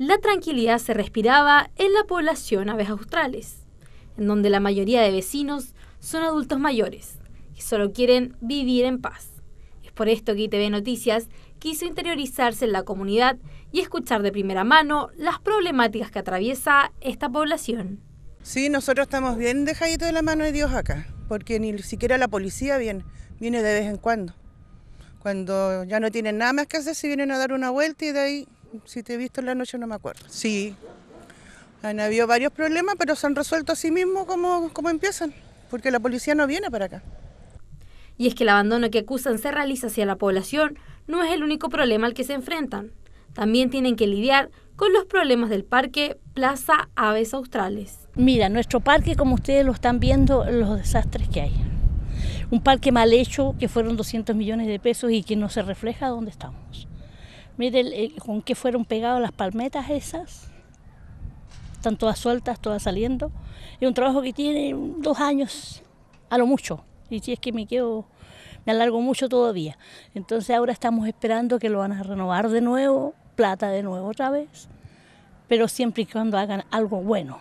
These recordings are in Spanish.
la tranquilidad se respiraba en la población aves australes, en donde la mayoría de vecinos son adultos mayores, que solo quieren vivir en paz. Es por esto que ITV Noticias quiso interiorizarse en la comunidad y escuchar de primera mano las problemáticas que atraviesa esta población. Sí, nosotros estamos bien dejaditos de la mano de Dios acá, porque ni siquiera la policía viene, viene de vez en cuando. Cuando ya no tienen nada más que hacer, se vienen a dar una vuelta y de ahí si te he visto en la noche no me acuerdo. Sí, han habido varios problemas, pero se han resuelto así mismo como, como empiezan, porque la policía no viene para acá. Y es que el abandono que acusan se realiza hacia la población no es el único problema al que se enfrentan. También tienen que lidiar con los problemas del parque Plaza Aves Australes. Mira, nuestro parque, como ustedes lo están viendo, los desastres que hay. Un parque mal hecho, que fueron 200 millones de pesos y que no se refleja dónde estamos. Miren con qué fueron pegadas las palmetas esas. Están todas sueltas, todas saliendo. Es un trabajo que tiene dos años, a lo mucho. Y si es que me quedo, me alargo mucho todavía. Entonces ahora estamos esperando que lo van a renovar de nuevo, plata de nuevo otra vez, pero siempre y cuando hagan algo bueno.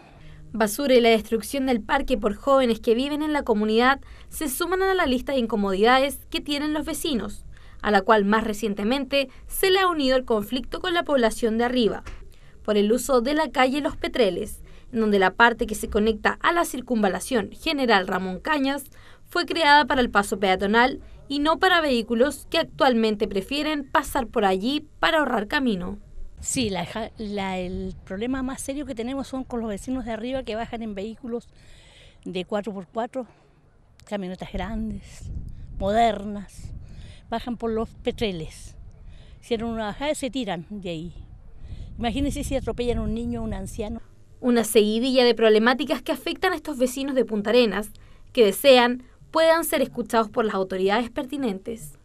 Basura y la destrucción del parque por jóvenes que viven en la comunidad se suman a la lista de incomodidades que tienen los vecinos a la cual más recientemente se le ha unido el conflicto con la población de arriba, por el uso de la calle Los Petreles, en donde la parte que se conecta a la circunvalación General Ramón Cañas fue creada para el paso peatonal y no para vehículos que actualmente prefieren pasar por allí para ahorrar camino. Sí, el problema más serio que tenemos son con los vecinos de arriba que bajan en vehículos de 4x4, camionetas grandes, modernas, bajan por los petreles. Hicieron una bajada ah, y se tiran de ahí. Imagínense si atropellan a un niño o un anciano. Una seguidilla de problemáticas que afectan a estos vecinos de Punta Arenas, que desean puedan ser escuchados por las autoridades pertinentes.